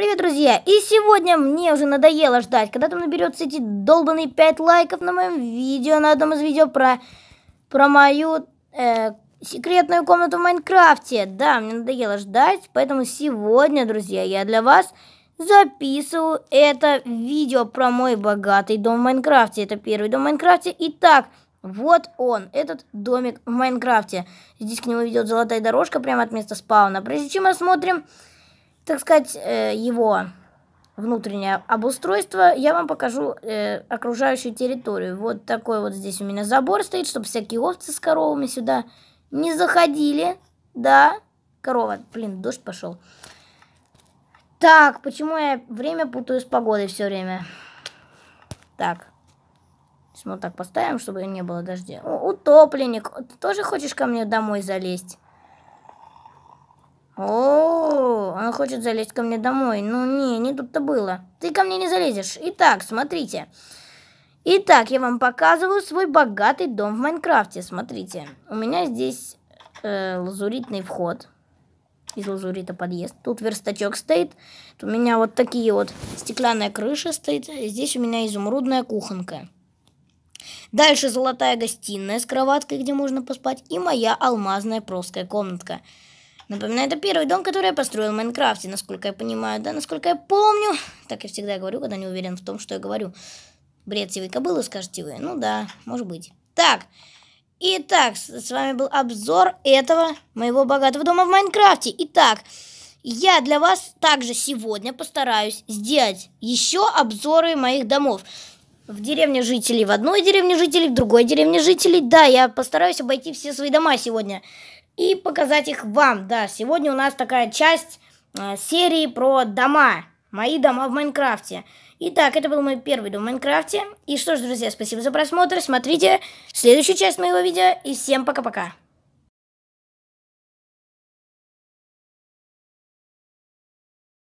Привет, друзья! И сегодня мне уже надоело ждать, когда там наберется эти долбанные 5 лайков на моем видео, на одном из видео про, про мою э, секретную комнату в Майнкрафте. Да, мне надоело ждать, поэтому сегодня, друзья, я для вас записываю это видео про мой богатый дом в Майнкрафте. Это первый дом в Майнкрафте. Итак, вот он, этот домик в Майнкрафте. Здесь к нему ведет золотая дорожка прямо от места спауна. Прежде чем рассмотрим так сказать, э, его внутреннее обустройство, я вам покажу э, окружающую территорию. Вот такой вот здесь у меня забор стоит, чтобы всякие овцы с коровами сюда не заходили. Да, корова, блин, дождь пошел. Так, почему я время путаю с погодой все время? Так, мы вот так поставим, чтобы не было дождя. утопленник, ты тоже хочешь ко мне домой залезть? О, он хочет залезть ко мне домой. Ну не, не тут-то было. Ты ко мне не залезешь. Итак, смотрите. Итак, я вам показываю свой богатый дом в Майнкрафте. Смотрите, у меня здесь э, лазуритный вход. Из лазурита подъезд. Тут верстачок стоит. Тут у меня вот такие вот стеклянная крыша стоит. Здесь у меня изумрудная кухонка. Дальше золотая гостиная с кроваткой, где можно поспать. И моя алмазная простая комнатка. Напоминаю, это первый дом, который я построил в Майнкрафте, насколько я понимаю, да, насколько я помню. Так я всегда говорю, когда не уверен в том, что я говорю. Бред сивой кобылы, скажете вы. Ну да, может быть. Так, итак, с вами был обзор этого моего богатого дома в Майнкрафте. Итак, я для вас также сегодня постараюсь сделать еще обзоры моих домов в деревне жителей, в одной деревне жителей, в другой деревне жителей. Да, я постараюсь обойти все свои дома сегодня и показать их вам. Да, сегодня у нас такая часть э, серии про дома. Мои дома в Майнкрафте. Итак, это был мой первый дом в Майнкрафте. И что ж, друзья, спасибо за просмотр. Смотрите следующую часть моего видео. И всем пока-пока.